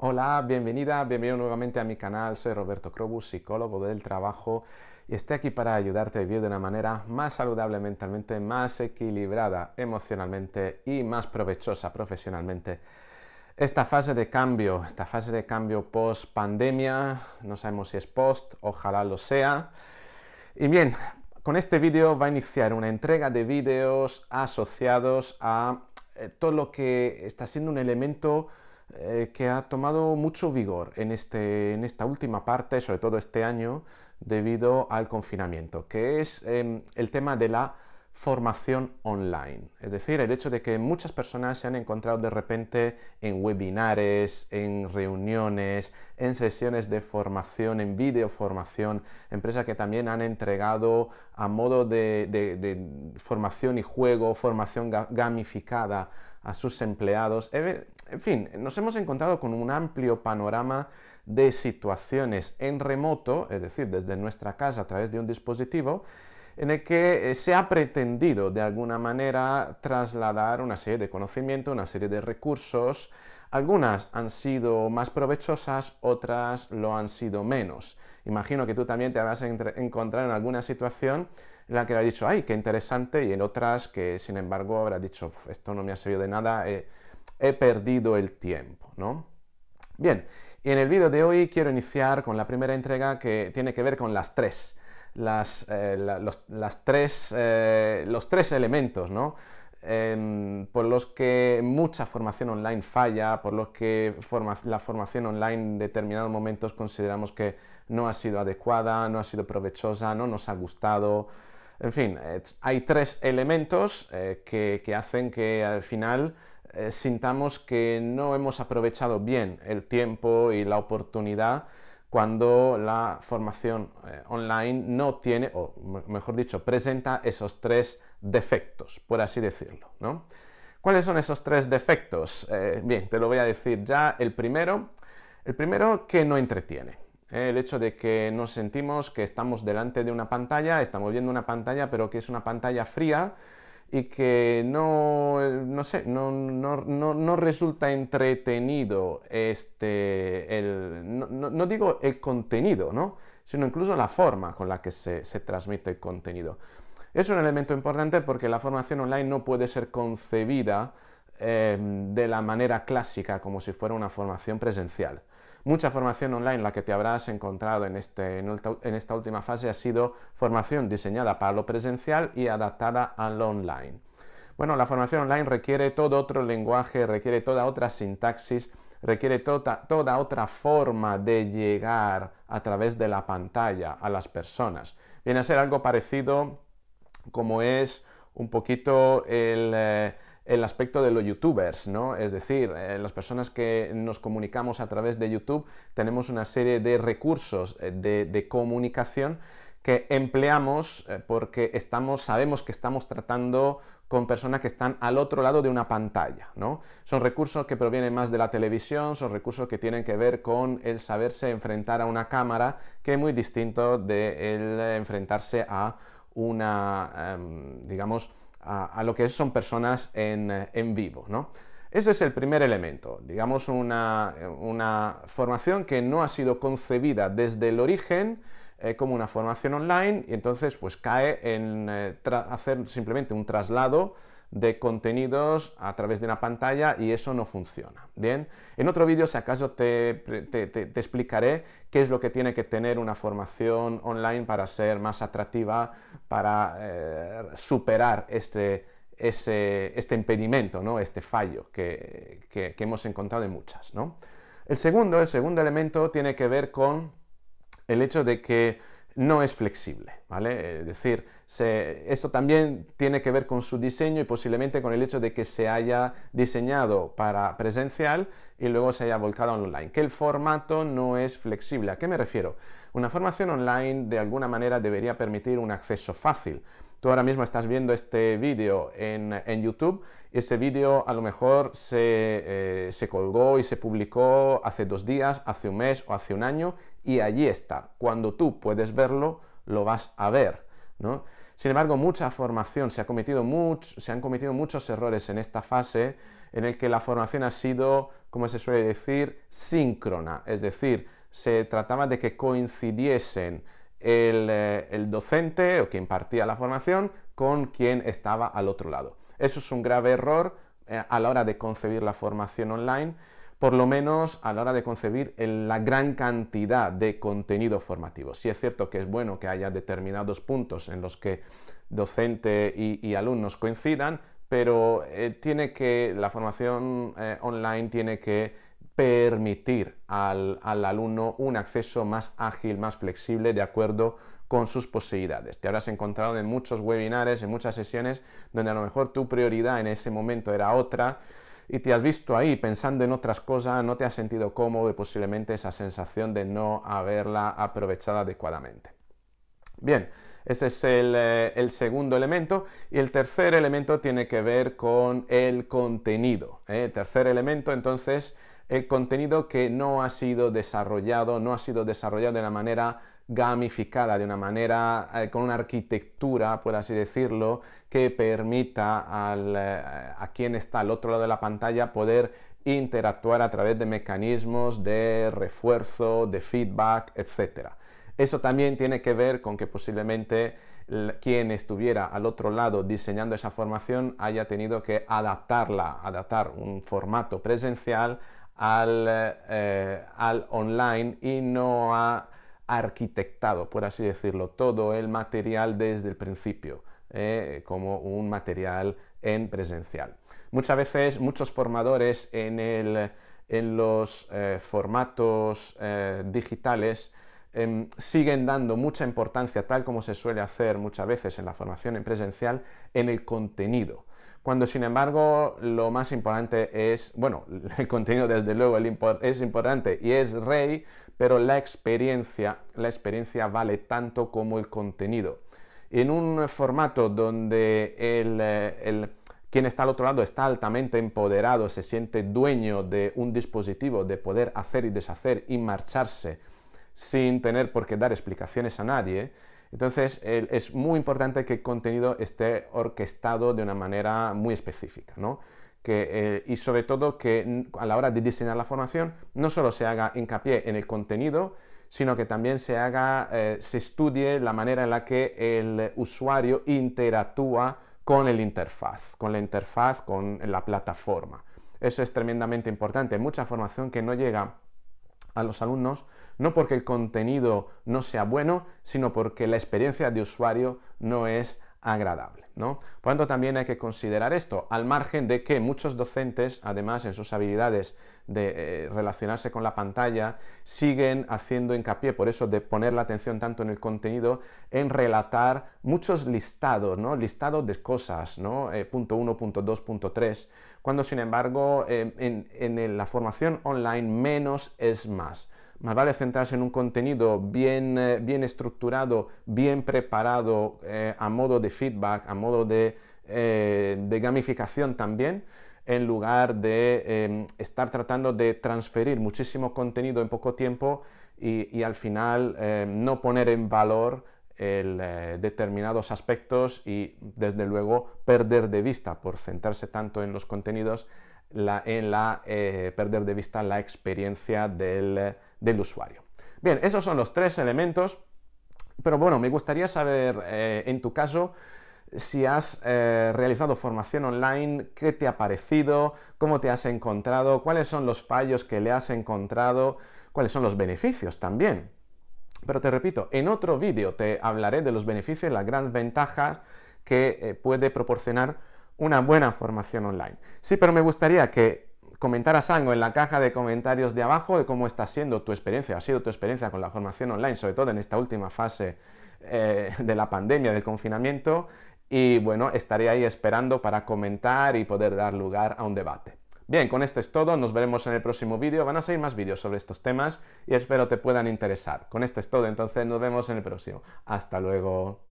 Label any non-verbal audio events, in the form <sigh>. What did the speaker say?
Hola, bienvenida, bienvenido nuevamente a mi canal. Soy Roberto Crobus, psicólogo del trabajo, y estoy aquí para ayudarte a vivir de una manera más saludable mentalmente, más equilibrada emocionalmente y más provechosa profesionalmente. Esta fase de cambio, esta fase de cambio post pandemia, no sabemos si es post, ojalá lo sea. Y bien, con este vídeo va a iniciar una entrega de vídeos asociados a eh, todo lo que está siendo un elemento eh, que ha tomado mucho vigor en, este, en esta última parte, sobre todo este año, debido al confinamiento, que es em, el tema de la formación online. Es decir, el hecho de que muchas personas se han encontrado de repente en webinares, en reuniones, en sesiones de formación, en videoformación, empresas que también han entregado a modo de, formación y juego, formación gamificada a sus empleados. En fin, nos hemos encontrado con un amplio panorama de situaciones en remoto, es decir, desde nuestra casa a través de un dispositivo, en el que eh, se ha pretendido de alguna manera trasladar una serie de conocimiento, una serie de recursos. Algunas han sido más provechosas, otras lo han sido menos. Imagino que tú también te habrás encontrado en alguna situación en la que le has dicho, ay, qué interesante, y en otras que sin embargo habrás dicho, esto no me ha servido de nada, he, perdido el tiempo, ¿no? Bien, y en el vídeo de hoy quiero iniciar con la primera entrega que tiene que ver con las tres eh, eh, los, tres, elementos, em, por los que mucha formación online falla, por los que la formación online en determinados momentos consideramos que no ha sido adecuada, no ha sido provechosa, no nos ha gustado. En fin, eh, hay tres elementos que, hacen que al final sintamos que no hemos aprovechado bien el tiempo y la oportunidad cuando la formación eh, online no tiene, o mejor dicho, presenta esos tres defectos, por así decirlo. ¿Cuáles son esos tres defectos? Eh, bien, te lo voy a decir ya. El primero, el primero que no entretiene. ¿eh? el hecho de que nos sentimos que estamos delante de una pantalla, estamos viendo una pantalla, pero que es una pantalla fría, y que no, eh, sé, no, resulta entretenido este, el, no, digo el contenido, sino incluso la forma con la que se, transmite el contenido. Es un elemento importante porque la formación online no puede ser concebida em, de la manera clásica como si fuera una formación presencial. Mucha formación online, la que te habrás encontrado este, en, esta última fase, ha sido formación diseñada para lo presencial y adaptada al online. Bueno, la formación online requiere todo otro lenguaje, requiere toda otra sintaxis, requiere tota, toda, otra forma de llegar a través de la pantalla a las personas. Viene a ser algo parecido como es un poquito el... Eh, el aspecto de los youtubers, ¿no? Es decir, eh, las personas que nos comunicamos a través de YouTube tenemos una serie de recursos eh, de, comunicación que empleamos eh, porque estamos, sabemos que estamos tratando con personas que están al otro lado de una pantalla, ¿no? Son recursos que provienen más de la televisión, son recursos que tienen que ver con el saberse enfrentar a una cámara, que es muy distinto de el enfrentarse a una, em, digamos, a, lo que son personas eh, en, vivo. ¿no? Ese es el primer elemento, digamos una, formación que no ha sido concebida desde el origen eh, como una formación online y entonces pues cae en eh, hacer simplemente un traslado de contenidos a través de una pantalla y eso no funciona. Bien, en otro vídeo si acaso te, explicaré qué es lo que tiene que tener una formación online para ser más atractiva, para eh, superar este, este impedimento, ¿no? este fallo que, hemos encontrado en muchas. El, segundo, el segundo elemento tiene que ver con el hecho de que no es flexible, eh, Es decir, esto también tiene que ver con su diseño y posiblemente con el hecho de que se haya diseñado para presencial y luego se haya volcado online, que el formato no es flexible. ¿A qué me refiero? Una formación online de alguna manera debería permitir un acceso fácil. Tú ahora mismo estás viendo este vídeo en, YouTube y ese vídeo a lo mejor eh, se, colgó y se publicó hace dos días, hace un mes o hace un año y allí está. Cuando tú puedes verlo, lo vas a ver, ¿no? Sin embargo, mucha formación, se, ha cometido se han cometido muchos errores en esta fase en el que la formación ha sido, como se suele decir, síncrona, es decir, se trataba de que coincidiesen eh, el, docente o quien impartía la formación con quien estaba al otro lado. Eso es un grave error eh, a la hora de concebir la formación online, por lo menos a la hora de concebir la gran cantidad de contenido formativo. Sí es cierto que es bueno que haya determinados puntos en los que docente y, alumnos coincidan, pero eh, tiene que, la formación online tiene que permitir al, alumno un acceso más ágil, más flexible, de acuerdo con sus posibilidades. Te habrás encontrado en muchos webinares, en muchas sesiones, donde a lo mejor tu prioridad en ese momento era otra y te has visto ahí pensando en otras cosas, no te has sentido cómodo y posiblemente esa sensación de no haberla aprovechado adecuadamente. Bien, ese es el, eh, segundo elemento. Y el tercer elemento tiene que ver con el contenido. ¿eh? tercer elemento, entonces, el contenido que no ha sido desarrollado, no ha sido desarrollado de la manera gamificada, de una manera, eh, con una arquitectura, por así decirlo, que permita eh, a quien está al otro lado de la pantalla poder interactuar a través de mecanismos de refuerzo, de feedback, etc. Eso también tiene que ver con que posiblemente quien estuviera al otro lado diseñando esa formación haya tenido que adaptarla, adaptar un formato presencial eh, al, online y no ha arquitectado, por así decirlo, todo el material desde el principio, eh, como un material en presencial. Muchas veces muchos formadores en, los eh, formatos digitales em, siguen dando mucha importancia, tal como se suele hacer muchas veces en la formación en presencial, en el contenido cuando sin embargo lo más importante es, bueno, <laughs> el contenido desde luego es importante y es rey, pero la experiencia, la experiencia vale tanto como el contenido. En un formato donde eh, el, quien está al otro lado está altamente empoderado, se siente dueño de un dispositivo, de poder hacer y deshacer y marcharse sin tener por qué dar explicaciones a nadie, entonces es muy importante que el contenido esté orquestado de una manera muy específica, eh, y sobre todo que a la hora de diseñar la formación no solo se haga hincapié en el contenido, sino que también se haga, eh, se estudie la manera en la que el usuario interactúa con el interfaz, con la interfaz, con la plataforma. Eso es tremendamente importante. Mucha formación que no llega a los alumnos no porque el contenido no sea bueno, sino porque la experiencia de usuario no es agradable. ¿no? Por tanto, también hay que considerar esto, al margen de que muchos docentes, además en sus habilidades de eh, relacionarse con la pantalla, siguen haciendo hincapié, por eso de poner la atención tanto en el contenido, en relatar muchos listados, ¿no? listados de cosas, ¿no? Eh, punto 1, punto 2, punto 3, cuando sin embargo eh, en la formación online menos es más más vale centrarse en un contenido bien, eh, estructurado, bien preparado eh, a modo de feedback, a modo de, eh, gamificación también, en lugar de em, estar tratando de transferir muchísimo contenido en poco tiempo y, al final em, no poner en valor determinados aspectos y desde luego perder de vista por centrarse tanto en los contenidos en la, eh, perder de vista la experiencia del, usuario. Bien, esos son los tres elementos, pero bueno, me gustaría saber eh, en tu caso si has eh, realizado formación online, qué te ha parecido, cómo te has encontrado, cuáles son los fallos que le has encontrado, cuáles son los beneficios también. Pero te repito, en otro vídeo te hablaré de los beneficios y las grandes ventajas que puede proporcionar una buena formación online. Sí, pero me gustaría que comentaras algo en la caja de comentarios de abajo de cómo está siendo tu experiencia, ha sido tu experiencia con la formación online, sobre todo en esta última fase eh, de la pandemia, del confinamiento, y bueno, estaré ahí esperando para comentar y poder dar lugar a un debate. Bien, con esto es todo, nos veremos en el próximo vídeo, van a seguir más vídeos sobre estos temas y espero te puedan interesar. Con esto es todo, entonces nos vemos en el próximo. Hasta luego.